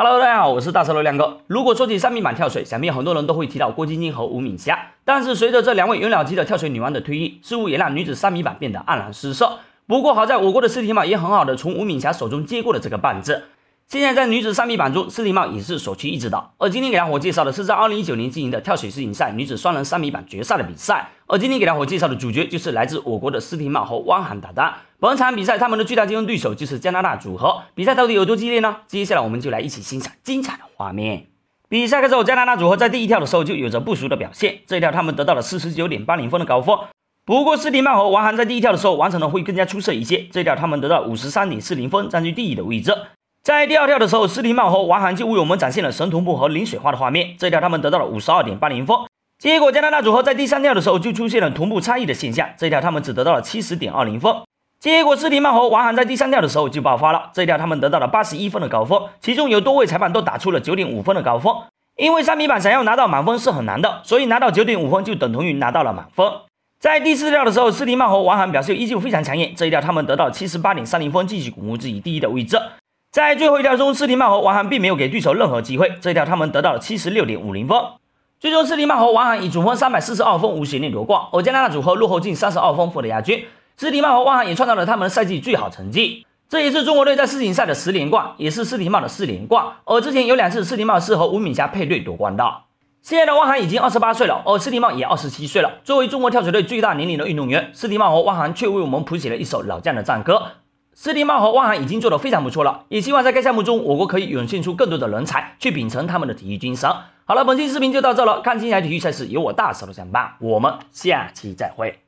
Hello，大家好，我是大舌头亮哥。如果说起三米板跳水，想必很多人都会提到郭晶晶和吴敏霞。但是随着这两位元老级的跳水女王的退役，似乎也让女子三米板变得黯然失色。不过好在我国的四体马也很好的从吴敏霞手中接过了这个棒子。现在在女子三米板中，斯蒂茂也是首屈一指的。而今天给大伙介绍的是在二零一九年进行的跳水世锦赛女子双人三米板决赛的比赛。而今天给大伙介绍的主角就是来自我国的斯蒂茂和汪涵搭档。本场比赛他们的最大竞争对手就是加拿大组合。比赛到底有多激烈呢？接下来我们就来一起欣赏精彩的画面。比赛开始，加拿大组合在第一跳的时候就有着不俗的表现，这一跳他们得到了四十九点八零分的高分。不过斯蒂茂和汪涵在第一跳的时候完成的会更加出色一些，这一跳他们得到五十三点四零分，占据第一的位置。在第二跳的时候，斯蒂曼和王涵就为我们展现了神同步和零水花的画面。这一跳他们得到了五十二点八零分。结果加拿大组合在第三跳的时候就出现了同步差异的现象。这一跳他们只得到了七十点二零分。结果斯蒂曼和王涵在第三跳的时候就爆发了。这一跳他们得到了八十一分的高分，其中有多位裁判都打出了九点五分的高分。因为三米板想要拿到满分是很难的，所以拿到九点五分就等同于拿到了满分。在第四跳的时候，斯蒂曼和王涵表现依旧非常抢眼。这一跳他们得到七十八点三零分，继续巩固自己第一的位置。在最后一条中，斯蒂曼和汪涵并没有给对手任何机会，这一条他们得到了七十六点五零分。最终，斯蒂曼和汪涵以总分三百四十二分无悬念夺冠，而加拿大组合落后近三十二分获得亚军。斯蒂曼和汪涵也创造了他们赛季最好成绩。这也是中国队在世锦赛的十连冠，也是斯蒂曼的四连冠。而之前有两次斯蒂曼是和吴敏霞配对夺冠的。现在的汪涵已经二十八岁了，而斯蒂曼也二十七岁了。作为中国跳水队最大年龄的运动员，斯蒂曼和汪涵却为我们谱写了一首老将的战歌。斯蒂茂和汪涵已经做得非常不错了，也希望在该项目中，我国可以涌现出更多的人才，去秉承他们的体育精神。好了，本期视频就到这了，看精彩体育赛事由我大嫂的相伴，我们下期再会。